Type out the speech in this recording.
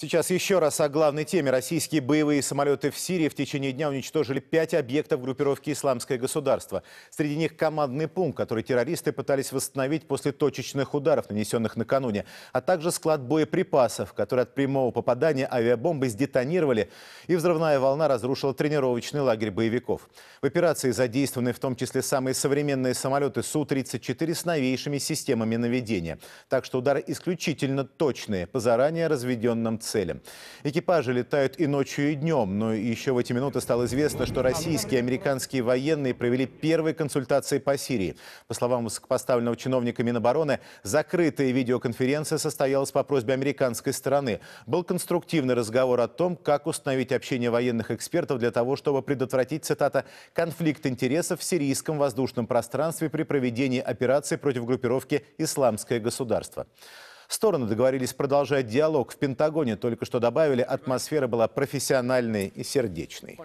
Сейчас еще раз о главной теме. Российские боевые самолеты в Сирии в течение дня уничтожили пять объектов группировки «Исламское государство». Среди них командный пункт, который террористы пытались восстановить после точечных ударов, нанесенных накануне, а также склад боеприпасов, который от прямого попадания авиабомбы сдетонировали, и взрывная волна разрушила тренировочный лагерь боевиков. В операции задействованы в том числе самые современные самолеты Су-34 с новейшими системами наведения. Так что удары исключительно точные по заранее разведенным целям целям. Экипажи летают и ночью, и днем, но еще в эти минуты стало известно, что российские и американские военные провели первые консультации по Сирии. По словам высокопоставленного чиновника Минобороны, закрытая видеоконференция состоялась по просьбе американской стороны. Был конструктивный разговор о том, как установить общение военных экспертов для того, чтобы предотвратить, цитата, «конфликт интересов в сирийском воздушном пространстве при проведении операции против группировки «Исламское государство». Стороны договорились продолжать диалог. В Пентагоне только что добавили, атмосфера была профессиональной и сердечной.